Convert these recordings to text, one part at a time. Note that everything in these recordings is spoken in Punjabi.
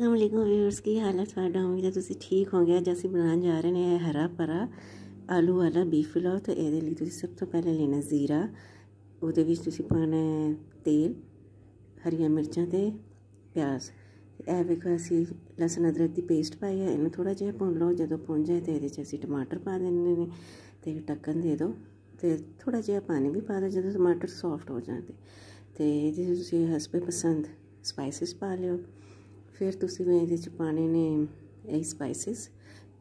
ਅਸਲਾਮੁਅਲੈਕੁਮ ਵੀਅਰਸ ਕੀ ਹਾਲ ਹੈ ਤੁਹਾਡਾ ਉਮੀਦ ਹੈ ਤੁਸੀਂ ਠੀਕ ਹੋਗੇ ਅੱਜ ਅਸੀਂ ਬਣਾਉਣ ਜਾ ਰਹੇ ਨੇ ਹਰਾ ਪਰਾ ਆਲੂ ਵਾਲਾ ਬੀਫ ਲੋ ਤਾਂ ਇਹਦੇ ਲਈ ਤੁਸੀਂ ਸਭ ਤੋਂ ਪਹਿਲਾਂ ਲੈਣਾ ਜ਼ੀਰਾ ਉਹਦੇ ਵਿੱਚ ਤੁਸੀਂ ਪਾਣਾ ਤੇਲ ਹਰੀਆਂ ਮਿਰਚਾਂ ਤੇ ਪਿਆਜ਼ ਇਹ ਵੇਖੋ ਅਸੀਂ ਲਸਣ ਅਦਰਕ ਦੀ ਪੇਸਟ ਪਾਈ ਹੈ ਇਹਨੂੰ ਥੋੜਾ ਜਿਹਾ ਭੁੰਨ ਲਓ ਜਦੋਂ ਭੁੰਨ ਜਾਏ ਤੇ ਇਹਦੇ 'ਚ ਅਸੀਂ ਟਮਾਟਰ ਪਾ ਦੇਣੇ ਨੇ ਤੇ ਟੱਕਣ ਦੇ ਦਿਓ ਤੇ ਥੋੜਾ ਜਿਹਾ ਪਾਣੀ ਵੀ ਪਾ ਦਿਓ ਜਦੋਂ ਟਮਾਟਰ ਸੌਫਟ ਹੋ ਜਾਣ ਤੇ ਇਹਦੇ ਤੁਸੀਂ ਹਸਬੇ ਪਸੰਦ ਸਪਾਈਸਿਸ ਪਾ ਲਿਓ ਫਿਰ ਤੁਸੀਂ ਮੈਂ ਇਹਦੇ ਚ ਪਾਣੇ ਨੇ ਇਹ ਸਪਾਈਸਿਸ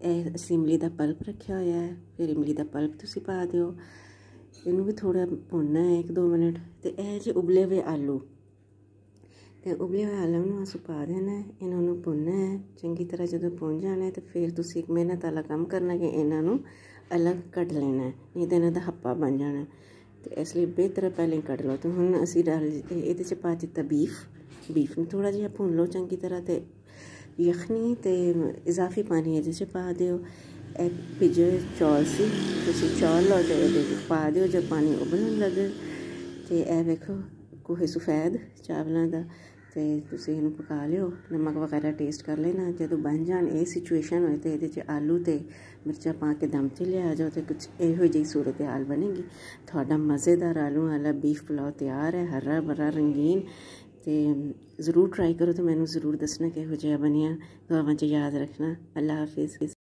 ਇਹ ਸਿਮਲੀ ਦਾ ਪਲਪ ਰੱਖਿਆ ਹੋਇਆ ਹੈ ਫਿਰ ਇਮਲੀ ਦਾ ਪਲਪ ਤੁਸੀਂ ਪਾ ਦਿਓ ਇਹਨੂੰ ਵੀ ਥੋੜਾ ਭੁੰਨਣਾ ਹੈ 1-2 ਮਿੰਟ ਤੇ ਇਹ ਜੇ ਉਬਲੇ ਹੋਏ ਆਲੂ ਤੇ ਉਬਲੇ ਹੋਏ ਆਲੂ ਨੂੰ ਅਸੀਂ ਪਾ ਦੇਣਾ ਹੈ ਇਹਨਾਂ ਨੂੰ ਭੁੰਨਣਾ ਹੈ ਚੰਗੀ ਤਰ੍ਹਾਂ ਜਦੋਂ ਭੁੰਨ ਜਾਣਾ ਤੇ ਫਿਰ ਤੁਸੀਂ ਇੱਕ ਮਿਹਨਤ ਵਾਲਾ ਕੰਮ ਕਰਨਾ ਕਿ ਇਹਨਾਂ ਨੂੰ ਅਲੱਗ ਕੱਢ ਲੈਣਾ ਨਹੀਂ ਤਾਂ ਇਹਨਾਂ ਦਾ ਹੱਪਾ ਬਣ ਜਾਣਾ ਤੇ ਇਸ ਲਈ ਬਿਹਤਰ ਪਹਿਲੇ ਕੱਢ ਲਓ ਤੇ ਹੁਣ ਅਸੀਂ ਡਾਲ ਇਹਦੇ ਚ ਪਾ ਦਿੱਤਾ ਬੀਫ ਬੀਫ ਨੂੰ ਥੋੜਾ ਜਿਹਾ ਭੁੰਨ ਲਓ ਚੰਗੀ ਤਰ੍ਹਾਂ ਤੇ ਯਖਨੀ ਤੇ ਇਜ਼ਾਫੀ ਪਾਣੀ ਇਹਦੇ ਚ ਪਾ ਦਿਓ ਇਹ ਪਿਜਰ ਚੌਲ ਸੀ ਤੁਸੀਂ ਚੌਲ ਲਓ ਤੇ ਇਹਦੇ ਪਾ ਦਿਓ ਜਦ ਪਾਣੀ ਉਬਲਣ ਲੱਗੇ ਤੇ ਇਹ ਵੇਖੋ ਕੋਹੇ ਸਫੈਦ ਚਾਵਲਾਂ ਦਾ ਤੇ ਤੁਸੀਂ ਇਹਨੂੰ ਪਕਾ ਲਿਓ ਨਮਕ ਵਗੈਰਾ ਟੇਸਟ ਕਰ ਲੈਣਾ ਜਦੋਂ ਬਣ ਜਾਣ ਇਹ ਸਿਚੁਏਸ਼ਨ ਹੋਏ ਤੇ ਇਹਦੇ 'ਚ ਆਲੂ ਤੇ ਮਿਰਚਾਂ ਪਾ ਕੇ ਦਮ 'ਤੇ ਲਿਆ ਜਾਓ ਤੇ ਕੁਝ ਇਹੋ ਜਿਹੀ ਸੂਰਤ ਹਾਲ ਬਣੇਗੀ ਤੁਹਾਡਾ ਮਜ਼ੇਦਾਰ ਆਲੂ ਵਾਲਾ ਬੀਫ ਪਲਾਉ ਤਿਆਰ ਹੈ ਹਰਾ ਭਰਾ ਰੰਗੀਨ ਤੇ ਜ਼ਰੂਰ ਟਰਾਈ ਕਰੋ ਤੇ ਮੈਨੂੰ ਜ਼ਰੂਰ ਦੱਸਣਾ ਕਿਹੋ ਜਿਹਾ ਬਣਿਆ ਦੁਆਵਾਂ 'ਚ ਯਾਦ ਰੱਖਣਾ ਅੱਲਾ ਹਾਫਿਜ਼